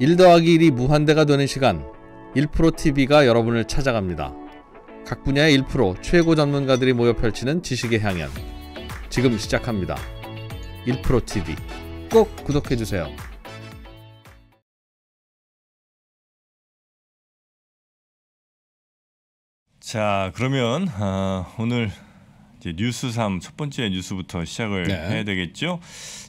1 더하기 1이 무한대가 되는 시간 1프로TV가 여러분을 찾아갑니다. 각 분야의 1 최고 전문가들이 모여 펼치는 지식의 향연 지금 시작합니다. 1프로TV 꼭 구독해주세요. 자 그러면 어, 오늘 뉴스 3첫 번째 뉴스부터 시작을 네. 해야 되겠죠.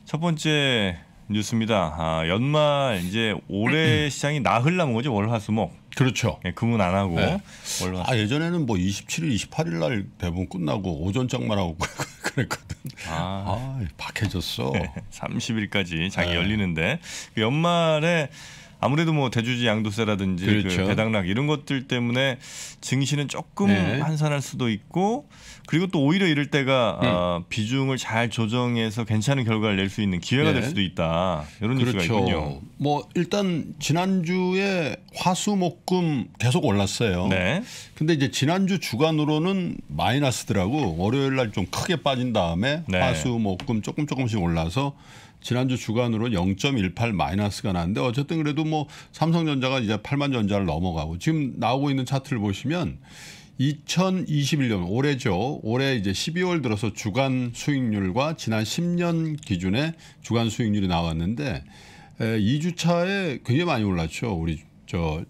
첫 번째 뉴스입니다. 아, 연말 이제 올해 시장이 나흘 남은 거죠 월화수목. 그렇죠. 예, 금은 안 하고 네. 월아 예전에는 뭐 27일, 28일 날 대본 끝나고 오전 장만 하고 그랬거든. 아, 아 박해졌어. 30일까지 장이 네. 열리는데 그 연말에. 아무래도 뭐대주지 양도세라든지 그 그렇죠. 그 배당락 이런 것들 때문에 증시는 조금 네. 한산할 수도 있고 그리고 또 오히려 이럴 때가 네. 아, 비중을 잘 조정해서 괜찮은 결과를 낼 수 있는 기회가 네. 될 수도 있다 이런 그렇죠. 뉴스가 있군요. 뭐 일단 지난주에 화수목금 계속 올랐어요. 네. 근데 이제 지난주 주간으로는 마이너스더라고 월요일 날 좀 크게 빠진 다음에 네. 화수목금 조금 조금씩 올라서 지난주 주간으로 0.18 마이너스가 나는데 어쨌든 그래도 뭐 삼성전자가 이제 8만 전자를 넘어가고 지금 나오고 있는 차트를 보시면 2021년 올해죠. 올해 이제 12월 들어서 주간 수익률과 지난 10년 기준의 주간 수익률이 나왔는데 에, 2주차에 굉장히 많이 올랐죠. 우리 저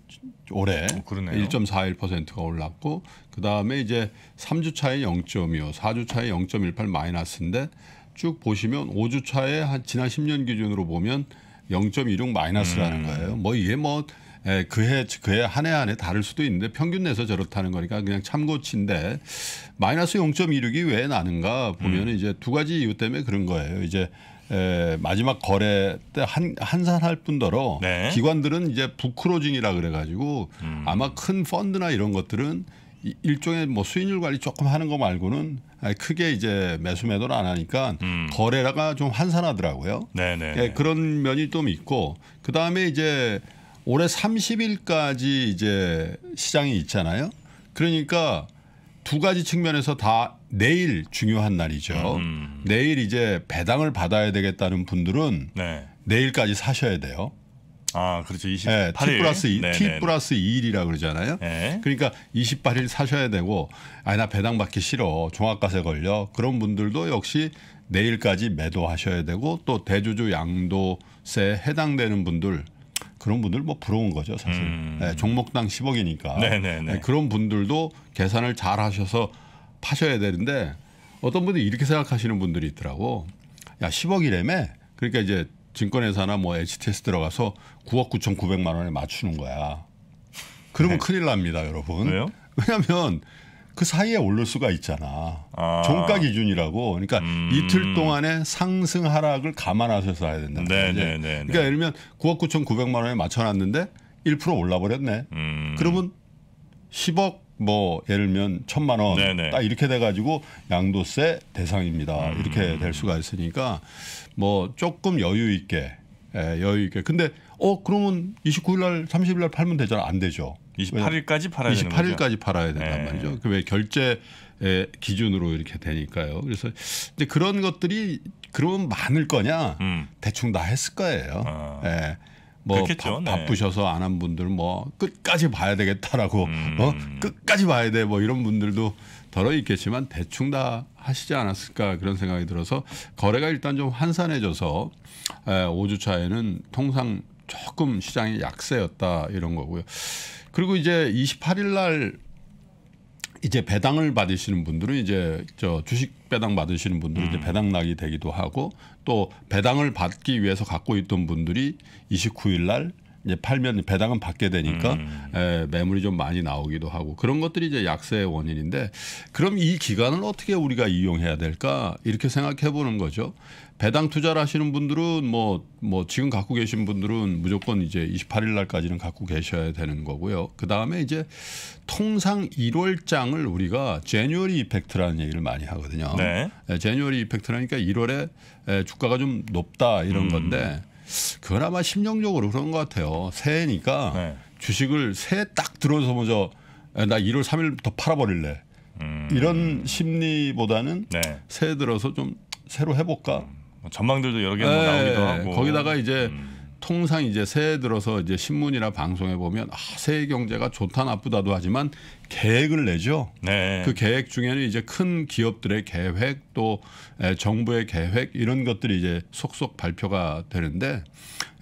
올해 어, 1.41%가 올랐고 그다음에 이제 3주 차에 0.25, 4주 차에 0.18 마이너스인데 쭉 보시면 5주 차에 한 지난 10년 기준으로 보면 0.26 마이너스라는 음. 거예요. 뭐 이게 뭐 그해 그해 한해한해 다를 수도 있는데 평균 내서 저렇다는 거니까 그냥 참고치인데 마이너스 0.26이 왜 나는가 보면 음. 이제 두 가지 이유 때문에 그런 거예요. 이제 에, 마지막 거래 때 한, 한산할 뿐더러 네. 기관들은 이제 부크로징이라 그래가지고 음. 아마 큰 펀드나 이런 것들은 일종의 뭐 수익률 관리 조금 하는 거 말고는 크게 이제 매수 매도를 안 하니까 음. 거래가 좀 환산하더라고요. 네네. 네, 그런 면이 좀 있고 그 다음에 이제 올해 30일까지 이제 시장이 있잖아요. 그러니까 두 가지 측면에서 다 내일 중요한 날이죠. 음. 내일 이제 배당을 받아야 되겠다는 분들은 네. 내일까지 사셔야 돼요. 아, 그렇죠. 28일. 네, T 플러스 2, T 플러스 2일이라 그러잖아요. 네. 그러니까 28일 사셔야 되고 아, 나 배당 받기 싫어. 종합과세 걸려. 그런 분들도 역시 내일까지 매도하셔야 되고 또 대주주 양도세 해당되는 분들 그런 분들 뭐 부러운 거죠 사실 음. 네, 종목당 10억이니까 네, 예, 그런 분들도 계산을 잘 하셔서 파셔야 되는데 어떤 분이 이렇게 생각하시는 분들이 있더라고 야 10억이라며 그러니까 이제 증권회사나 뭐 HTS 들어가서 9억 9,900만 원에 맞추는 거야. 그러면 네. 큰일 납니다, 여러분. 왜요? 왜냐하면 그 사이에 오를 수가 있잖아. 아. 종가 기준이라고. 그러니까 음. 이틀 동안의 상승 하락을 감안하셔서 해야 된다는 네, 거지. 네, 네, 그러니까 예를 들면 9억 9,900만 원에 맞춰놨는데 1% 올라버렸네. 음. 그러면 10억 뭐 예를 들면 천만 원딱 네, 네. 이렇게 돼가지고 양도세 대상입니다. 음. 이렇게 될 수가 있으니까 뭐 조금 여유 있게 예, 여유 있게. 근데 어 그러면 29일 날 30일 날 팔면 되잖아. 안 되죠. 28일까지 팔아야 28일까지 팔아야 된단 네. 말이죠. 그 왜 결제 예, 기준으로 이렇게 되니까요. 그래서 이제 그런 것들이 그러면 많을 거냐? 음. 대충 다 했을 거예요. 아. 예. 뭐 그렇겠죠, 바, 네. 쁘셔서 안 한분들뭐 끝까지 봐야 되겠다라고 어? 음. 어? 끝까지 봐야 돼뭐 이런 분들도 덜어 있겠지만 대충 다 하시지 않았을까 그런 생각이 들어서 거래가 일단 좀 환산해져서 에, 5주 차에는 통상 조금 시장이 약세였다 이런 거고요. 그리고 이제 28일 날 이제 배당을 받으시는 분들은 이제 저 주식 배당 받으시는 분들은 음. 이제 배당락이 되기도 하고 또 배당을 받기 위해서 갖고 있던 분들이 29일 날 이제 팔면 배당은 받게 되니까 음. 에, 매물이 좀 많이 나오기도 하고 그런 것들이 이제 약세의 원인인데 그럼 이 기간을 어떻게 우리가 이용해야 될까 이렇게 생각해 보는 거죠. 배당 투자를 하시는 분들은 뭐뭐 뭐 지금 갖고 계신 분들은 무조건 이제 28일 날까지는 갖고 계셔야 되는 거고요. 그 다음에 이제 통상 1월장을 우리가 제뉴얼리 이펙트라는 얘기를 많이 하거든요. 네. 제뉴얼리 이펙트라니까 1월에 주가가 좀 높다 이런 음. 건데 그나마 심정적으로 그런 것 같아요. 새해니까 네. 주식을 새해 딱 들어서 먼저 나 1월 3일 더 팔아버릴래. 음. 이런 심리보다는 네. 새해 들어서 좀 새로 해볼까. 음. 뭐 전망들도 여러 개 뭐 네. 나오기도 하고. 거기다가 이제 음. 통상 이제 새해 들어서 이제 신문이나 방송에 보면 아, 새해 경제가 좋다 나쁘다도 하지만 계획을 내죠. 네. 그 계획 중에는 이제 큰 기업들의 계획 또 에, 정부의 계획 이런 것들이 이제 속속 발표가 되는데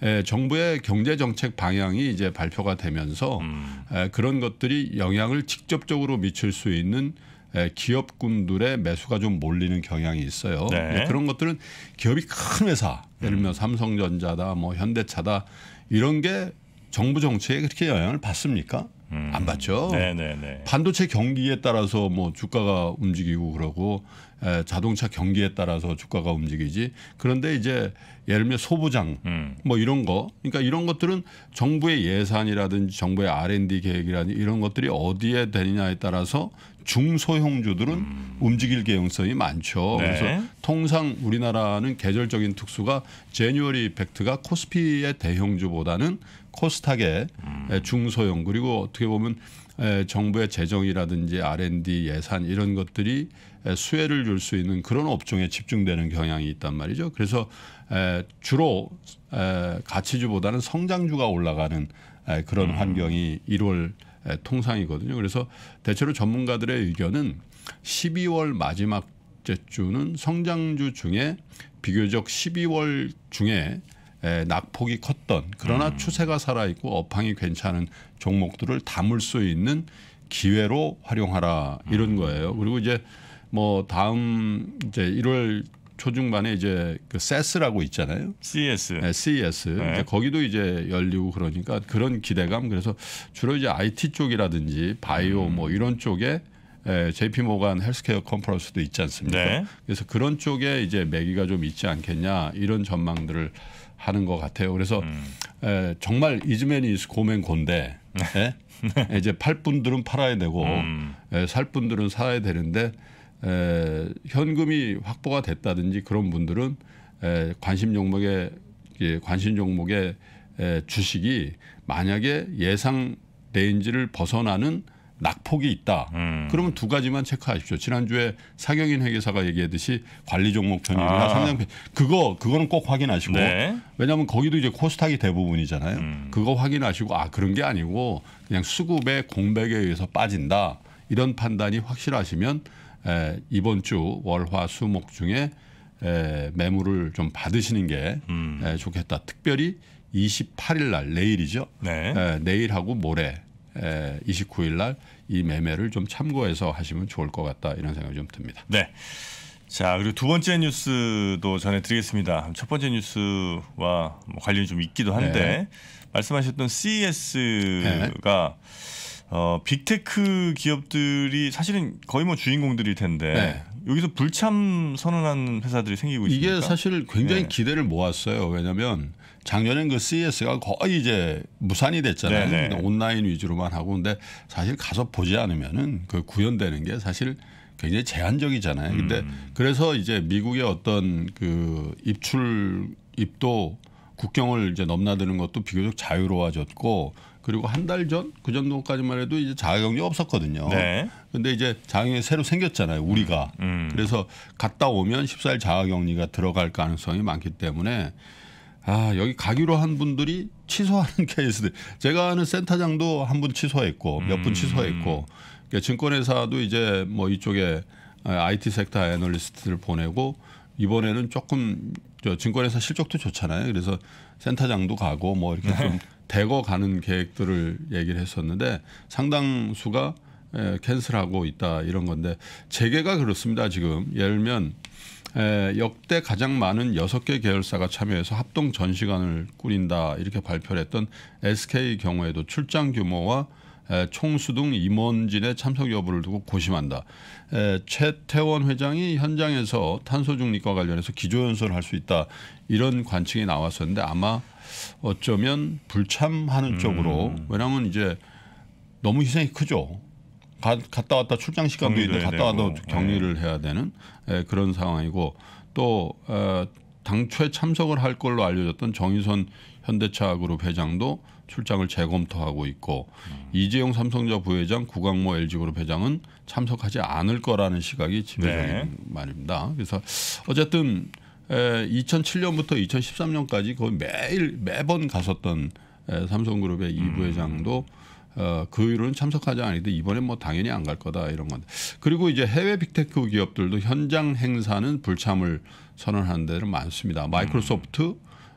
에, 정부의 경제 정책 방향이 이제 발표가 되면서 음. 그런 것들이 영향을 직접적으로 미칠 수 있는 예, 기업군들의 매수가 좀 몰리는 경향이 있어요. 네. 그런 것들은 기업이 큰 회사, 예를 들면 음. 삼성전자다, 뭐 현대차다 이런 게 정부 정책에 그렇게 영향을 받습니까? 음. 안 받죠. 네네네. 반도체 경기에 따라서 뭐 주가가 움직이고 그러고 에, 예, 자동차 경기에 따라서 주가가 움직이지. 그런데 이제 예를 들면 소부장 음. 뭐 이런 거. 그러니까 이런 것들은 정부의 예산이라든지 정부의 R&D 계획이라든지 이런 것들이 어디에 되느냐에 따라서 중소형주들은 음. 움직일 개연성이 많죠. 네. 그래서 통상 우리나라는 계절적인 특수가 제뉴얼이 팩트가 코스피의 대형주보다는 코스닥의 음. 중소형 그리고 어떻게 보면 정부의 재정이라든지 R&D 예산 이런 것들이 수혜를 줄 수 있는 그런 업종에 집중되는 경향이 있단 말이죠. 그래서 주로 가치주보다는 성장주가 올라가는 그런 음. 환경이 1월 예, 통상이거든요. 그래서 대체로 전문가들의 의견은 12월 마지막 주는 성장주 중에 비교적 12월 중에 예, 낙폭이 컸던 그러나 음. 추세가 살아있고 업황이 괜찮은 종목들을 담을 수 있는 기회로 활용하라 이런 음. 거예요. 그리고 이제 뭐 다음 이제 1월 초중반에 이제 그 세스라고 있잖아요. CES. 네, CES. 네. 이제 거기도 이제 열리고 그러니까 그런 기대감 그래서 주로 이제 IT 쪽이라든지 바이오 음. 뭐 이런 쪽에 에, JP 모간 헬스케어 컨퍼런스도 있지 않습니까? 네. 그래서 그런 쪽에 이제 매기가 좀 있지 않겠냐 이런 전망들을 하는 것 같아요. 그래서 음. 에, 예, 정말 이즈맨이 고맨 곤데 예? 이제 팔 분들은 팔아야 되고 음. 에, 예, 살 분들은 사야 되는데 에, 현금이 확보가 됐다든지 그런 분들은 에, 관심 종목에 예, 관심 종목의 에, 주식이 만약에 예상 레인지를 벗어나는 낙폭이 있다. 음. 그러면 두 가지만 체크하십시오. 지난주에 사경인 회계사가 얘기했듯이 관리 종목 편입이나 아. 상장 편 그거 그거는 꼭 확인하시고 네. 왜냐하면 거기도 이제 코스닥이 대부분이잖아요. 음. 그거 확인하시고 아 그런 게 아니고 그냥 수급의 공백에 의해서 빠진다 이런 판단이 확실하시면 에, 이번 주 월화 수목 중에 에, 매물을 좀 받으시는 게 음. 에, 좋겠다. 특별히 28일 날 내일이죠. 네. 에, 내일하고 모레 에, 29일 날 이 매매를 좀 참고해서 하시면 좋을 것 같다 이런 생각이 좀 듭니다. 네. 자 그리고 두 번째 뉴스도 전해드리겠습니다. 첫 번째 뉴스와 뭐 관련이 좀 있기도 한데 네. 말씀하셨던 CES가 네. 어, 빅테크 기업들이 사실은 거의 뭐 주인공들일 텐데 네. 여기서 불참 선언한 회사들이 생기고 있습니다 이게 사실 굉장히 네. 기대를 모았어요. 왜냐하면 작년엔 그 CES가 거의 이제 무산이 됐잖아요. 네네. 네. 온라인 위주로만 하고 근데 사실 가서 보지 않으면은 그 구현되는 게 사실 굉장히 제한적이잖아요. 근데 음. 그래서 이제 미국의 어떤 그 입출 입도 국경을 이제 넘나드는 것도 비교적 자유로워졌고 그리고 한 달 전 그 정도까지만 해도 이제 자가격리 없었거든요. 네. 근데 이제 자가격리 새로 생겼잖아요. 우리가 음. 그래서 갔다 오면 14일 자가격리가 들어갈 가능성이 많기 때문에 아 여기 가기로 한 분들이 취소하는 케이스들 제가 아는 센터장도 한 분 취소했고 몇분 음. 취소했고 그러니까 증권회사도 이제 뭐 이쪽에 IT 섹터 애널리스트를 보내고 이번에는 조금 저 증권회사 실적도 좋잖아요. 그래서 센터장도 가고 뭐 이렇게 좀 대거 가는 계획들을 얘기를 했었는데 상당수가 캔슬하고 있다 이런 건데 재계가 그렇습니다 지금 예를 들면 역대 가장 많은 6개 계열사가 참여해서 합동 전시관을 꾸린다 이렇게 발표를 했던 SK 경우에도 출장 규모와 총수 등 임원진의 참석 여부를 두고 고심한다. 에, 최태원 회장이 현장에서 탄소 중립과 관련해서 기조연설을 할 수 있다 이런 관측이 나왔었는데 아마 어쩌면 불참하는 음. 쪽으로 왜냐하면 이제 너무 희생이 크죠. 가, 갔다 왔다 출장 시간도 있는데 갔다 와도 격리를 네. 해야 되는 에, 그런 상황이고 또 에, 어, 당초에 참석을 할 걸로 알려졌던 정의선 현대차그룹 회장도 출장을 재검토하고 있고 음. 이재용 삼성자 부회장, 구광모 LG그룹 회장은 참석하지 않을 거라는 시각이 지배적인 네. 말입니다. 그래서 어쨌든 에, 2007년부터 2013년까지 거의 매일 매번 갔었던 에, 삼성그룹의 이 음. 부회장도 음. 어, 그 이후로는 참석하지 않는데 이번에 뭐 당연히 안 갈 거다 이런 건데 그리고 이제 해외 빅테크 기업들도 현장 행사는 불참을 선언하는 데는 많습니다. 마이크로소프트,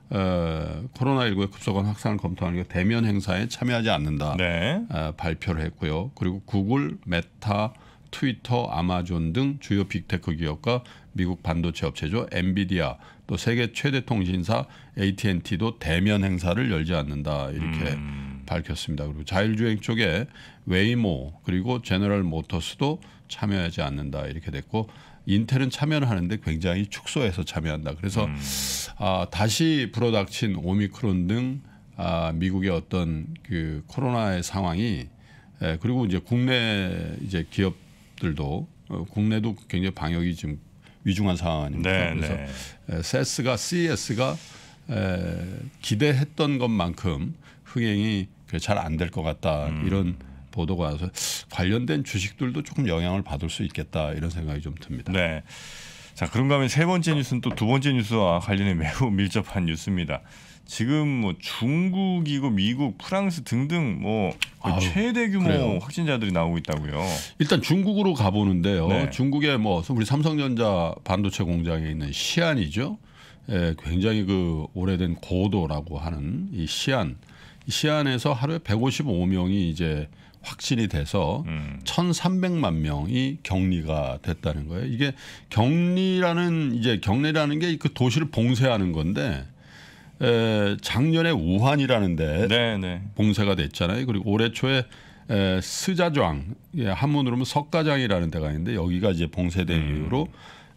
어, 코로나19의 급속한 확산을 검토하는 게 대면 행사에 참여하지 않는다 네. 어, 발표를 했고요. 그리고 구글, 메타, 트위터, 아마존 등 주요 빅테크 기업과 미국 반도체 업체죠 엔비디아 또 세계 최대 통신사 AT&T도 대면 행사를 열지 않는다 이렇게 음. 밝혔습니다. 그리고 자율주행 쪽에 웨이모 그리고 제너럴 모터스도 참여하지 않는다 이렇게 됐고 인텔은 참여를 하는데 굉장히 축소해서 참여한다. 그래서 음. 아, 다시 불어닥친 오미크론 등 아, 미국의 어떤 그 코로나의 상황이 에, 예, 그리고 이제 국내 이제 기업들도 어, 국내도 굉장히 방역이 지금 위중한 상황 아닙니까? 네, 그래서 네. 세스가 CES가 에, 기대했던 것만큼 흥행이 잘 안 될 것 같다 음. 이런 보도가 와서 관련된 주식들도 조금 영향을 받을 수 있겠다 이런 생각이 좀 듭니다. 네. 자 그런가 하면 세 번째 뉴스는 또 두 번째 뉴스와 관련해 매우 밀접한 뉴스입니다. 지금 뭐 중국이고 미국, 프랑스 등등 뭐 아유, 최대 규모 그래요. 확진자들이 나오고 있다고요. 일단 중국으로 가보는데요. 네. 중국의 뭐 우리 삼성전자 반도체 공장에 있는 시안이죠. 예, 굉장히 그 오래된 고도라고 하는 이 시안, 시안에서 하루에 155명이 이제 확진이 돼서 음. 1,300만 명이 격리가 됐다는 거예요. 이게 격리라는 이제 격리라는 게 그 도시를 봉쇄하는 건데 에, 작년에 우한이라는데 네네. 네. 봉쇄가 됐잖아요. 그리고 올해 초에 에, 스자주항 예, 한문으로는 석가장이라는 데가 있는데 여기가 이제 봉쇄된 음. 이유로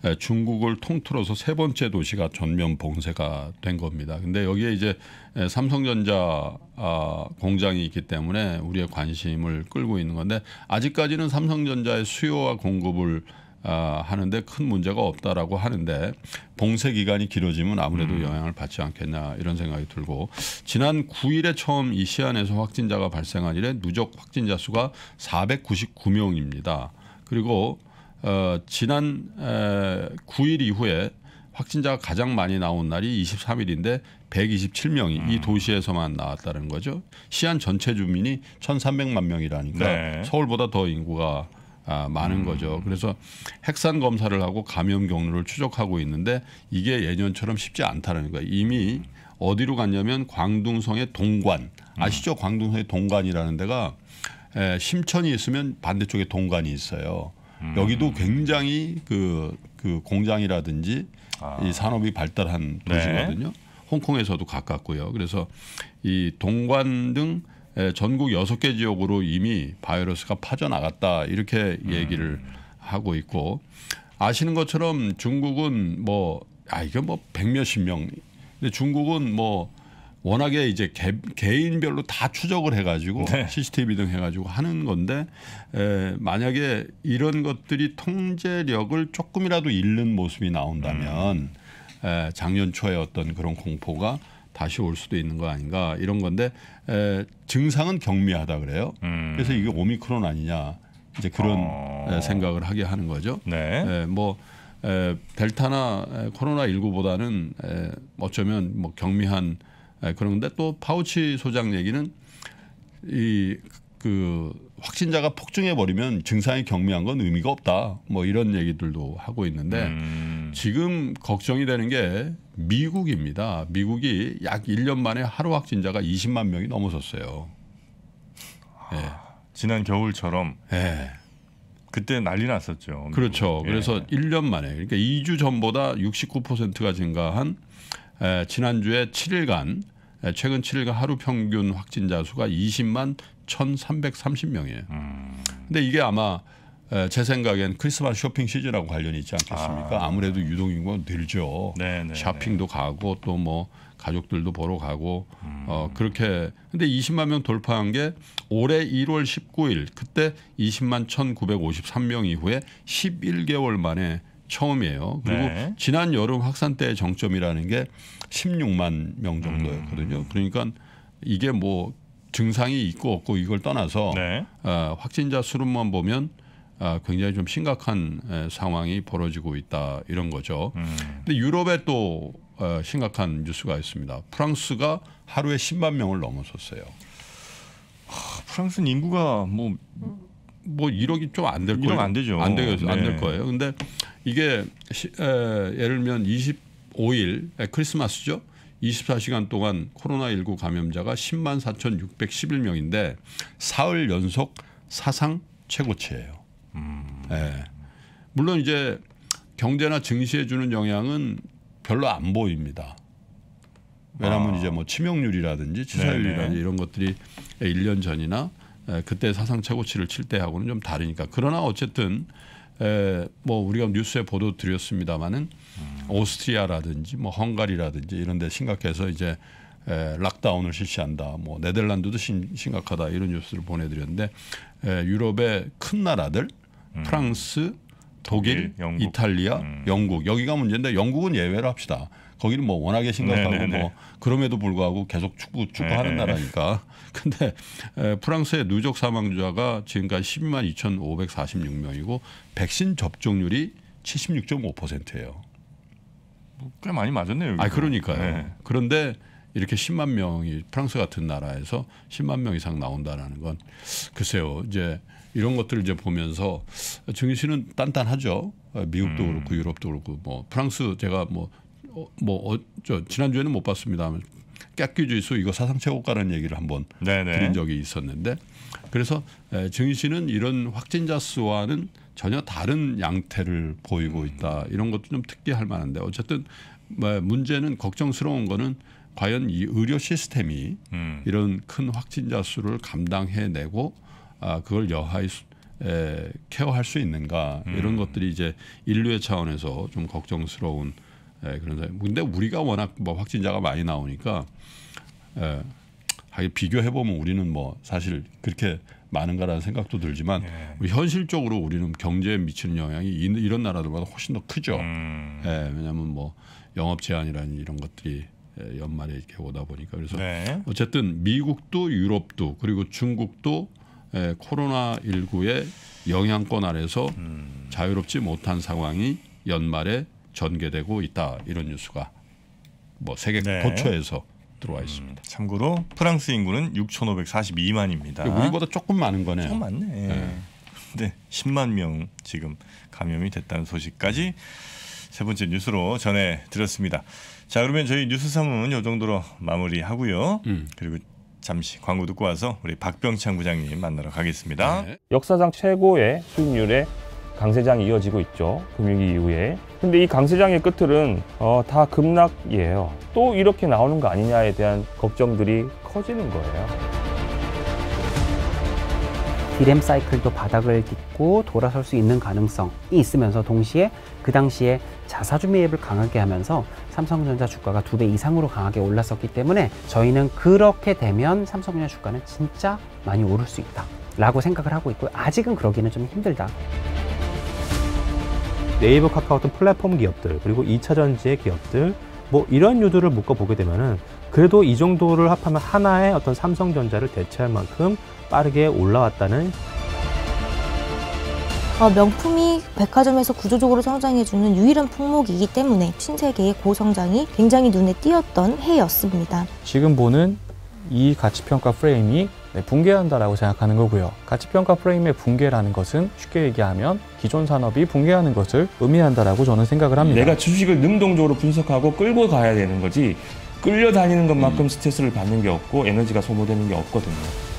예, 중국을 통틀어서 세 번째 도시가 전면 봉쇄가 된 겁니다. 근데 여기에 이제 예, 삼성전자 아, 공장이 있기 때문에 우리의 관심을 끌고 있는 건데 아직까지는 삼성전자의 수요와 공급을 아, 하는데 큰 문제가 없다라고 하는데 봉쇄 기간이 길어지면 아무래도 음. 영향을 받지 않겠나 이런 생각이 들고 지난 9일에 처음 이 시안에서 확진자가 발생한 이래 누적 확진자 수가 499명입니다. 그리고 어, 지난 에, 9일 이후에 확진자가 가장 많이 나온 날이 23일인데 127명이 음. 이 도시에서만 나왔다는 거죠. 시안 전체 주민이 1,300만 명이라니까 네. 서울보다 더 인구가 아, 많은 음. 거죠. 그래서 핵산 검사를 하고 감염 경로를 추적하고 있는데 이게 예년처럼 쉽지 않다는 거예요. 이미 어디로 갔냐면 광둥성의 동관 음. 아시죠? 광둥성의 동관이라는 데가 에, 심천이 있으면 반대쪽에 동관이 있어요. 음. 여기도 굉장히 그, 그 공장이라든지 아. 이 산업이 발달한 네. 도시거든요. 네. 홍콩에서도 가깝고요. 그래서 이 동관 등 전국 여섯 개 지역으로 이미 바이러스가 파져나갔다 이렇게 음. 얘기를 음. 하고 있고 아시는 것처럼 중국은 뭐 아 이게 뭐 백몇십 명 근데 중국은 뭐 워낙에 이제 개, 인별로다 추적을 해가지고 네. CCTV 등 해가지고 하는 건데 에, 만약에 이런 것들이 통제력을 조금이라도 잃는 모습이 나온다면 음. 에, 작년 초에 어떤 그런 공포가 다시 올 수도 있는 거 아닌가 이런 건데 에, 증상은 경미하다 그래요. 음. 그래서 이게 오미크론 아니냐 이제 그런 어. 생각을 하게 하는 거죠. 네. 에, 뭐 에, 델타나 에, 코로나 19보다는 에, 어쩌면 뭐 경미한 예, 그런데 또 파우치 소장 얘기는 이 그 확진자가 폭증해 버리면 증상이 경미한 건 의미가 없다. 뭐 이런 얘기들도 하고 있는데 음. 지금 걱정이 되는 게 미국입니다. 미국이 약 1년 만에 하루 확진자가 20만 명이 넘어섰어요. 아, 예. 네. 지난 겨울처럼 네. 그때 난리 났었죠. 그렇죠. 그래서 1년 예. 만에 그러니까 2주 전보다 69%가 증가한 지난주에 7일간 최근 7일간 하루 평균 확진자 수가 20만 1,330명이에요. 음. 근데 이게 아마 제 생각엔 크리스마스 쇼핑 시즌하고 관련이 있지 않겠습니까? 아. 무래도 유동인구가 늘죠. 네네네. 네, 네. 핑도 가고 또 뭐 가족들도 보러 가고 음. 어 그렇게 근데 20만 명 돌파한 게 올해 1월 19일 그때 20만 1,953명 이후에 11개월 만에 처음이에요. 그리고 네. 지난 여름 확산 때 정점이라는 게 16만 명 정도였거든요. 음. 그러니까 이게 뭐 증상이 있고 없고 이걸 떠나서 네. 어, 확진자 수로만 보면 어, 굉장히 좀 심각한 에, 상황이 벌어지고 있다 이런 거죠. 음. 근데 유럽에 또 어, 심각한 뉴스가 있습니다. 프랑스가 하루에 10만 명을 넘어섰어요. 하, 프랑스는 인구가 뭐 음. 뭐 1억이 좀 안 될 거예요. 1억 안 되죠. 안 되겠죠. 네. 안될 거예요. 근데 이게 시, 에, 예를 들면 25일 에, 크리스마스죠. 24시간 동안 코로나19 감염자가 10만 4,611명인데 사흘 연속 사상 최고치예요. 음. 예. 물론 이제 경제나 증시에 주는 영향은 별로 안 보입니다. 왜냐하면 아. 이제 뭐 치명률이라든지 치사율이라든지 네네. 이런 것들이 1년 전이나 그때 사상 최고치를 칠 때하고는 좀 다르니까 그러나 어쨌든 에, 뭐 우리가 뉴스에 보도 드렸습니다마는 음. 오스트리아라든지 뭐 헝가리라든지 이런데 심각해서 이제 에, 락다운을 실시한다. 뭐 네덜란드도 심, 각하다 이런 뉴스를 보내드렸는데 에, 유럽의 큰 나라들 음. 프랑스, 독일, 영국. 이탈리아, 음. 영국 여기가 문제인데 영국은 예외로 합시다. 거기는 뭐 워낙에 심각하고 네, 네네네. 뭐 그럼에도 불구하고 계속 축구 축구하는 네네. 나라니까. 근데 프랑스의 누적 사망자가 지금까지 12만 2,546명이고 백신 접종률이 76.5%예요. 뭐 꽤 많이 맞았네요. 아 그러니까요. 네. 그런데 이렇게 10만 명이 프랑스 같은 나라에서 10만 명 이상 나온다라는 건 글쎄요 이제 이런 것들을 이제 보면서 증시는 단단하죠 미국도 음. 그렇고 유럽도 그렇고 뭐 프랑스 제가 뭐 뭐저 어, 뭐, 어 지난주에는 못 봤습니다. 깨끼 지수 이거 사상 최고가라는 얘기를 한번 네네. 드린 적이 있었는데 그래서 증시는 이런 확진자 수와는 전혀 다른 양태를 보이고 있다. 이런 것도 좀 특이할 만한데 어쨌든 뭐 문제는 걱정스러운 거는 과연 이 의료 시스템이 음. 이런 큰 확진자 수를 감당해내고 아, 그걸 여하의 수, 에, 케어할 수 있는가 음. 이런 것들이 이제 인류의 차원에서 좀 걱정스러운 에, 그런 사람. 근데 우리가 워낙 뭐 확진자가 많이 나오니까 에, 하긴 비교해 보면 우리는 뭐 사실 그렇게 많은가라는 생각도 들지만 예. 뭐 현실적으로 우리는 경제에 미치는 영향이 이런 나라들보다 훨씬 더 크죠. 음. 예, 왜냐하면 뭐 영업 제한이라는 이런 것들이 에, 연말에 이렇게 오다 보니까 그래서 네. 어쨌든 미국도 유럽도 그리고 중국도 에, 예, 코로나 19의 영향권 아래서 음. 자유롭지 못한 상황이 연말에 전개되고 있다 이런 뉴스가 뭐 세계 네. 도처에서 들어와 있습니다. 음, 참고로 프랑스 인구는 6,542만입니다. 우리보다 조금 많은 거네요. 조금 많네. 네. 네, 예. 10만 명 지금 감염이 됐다는 소식까지 세 번째 뉴스로 전해 드렸습니다. 자, 그러면 저희 뉴스 3은 이 정도로 마무리하고요. 음. 그리고 잠시 광고 듣고 와서 우리 박병창 부장님 만나러 가겠습니다. 네. 역사상 최고의 수익률의 강세장이 이어지고 있죠. 금융위 이후에. 근데 이 강세장의 끝들은 어, 다 급락이에요. 또 이렇게 나오는 거 아니냐에 대한 걱정들이 커지는 거예요. 디램 사이클도 바닥을 딛고 돌아설 수 있는 가능성이 있으면서 동시에 그 당시에 자사주 매입을 강하게 하면서 삼성전자 주가가 두 배 이상으로 강하게 올랐었기 때문에 저희는 그렇게 되면 삼성전자 주가는 진짜 많이 오를 수 있다 라고 생각을 하고 있고요. 아직은 그러기는 좀 힘들다. 네이버 카카오 같 플랫폼 기업들 그리고 2차전지의 기업들 뭐 이런 유도를 묶어보게 되면은 그래도 이 정도를 합하면 하나의 어떤 삼성전자를 대체할 만큼 빠르게 올라왔다는 어, 명품이 백화점에서 구조적으로 성장해주는 유일한 품목이기 때문에 신세계의 고성장이 굉장히 눈에 띄었던 해였습니다. 지금 보는 이 가치평가 프레임이 네, 붕괴한다라고 생각하는 거고요. 가치평가 프레임의 붕괴라는 것은 쉽게 얘기하면 기존 산업이 붕괴하는 것을 의미한다라고 저는 생각을 합니다. 내가 주식을 능동적으로 분석하고 끌고 가야 되는 거지 끌려다니는 것만큼 음. 스트레스를 받는 게 없고 에너지가 소모되는 게 없거든요.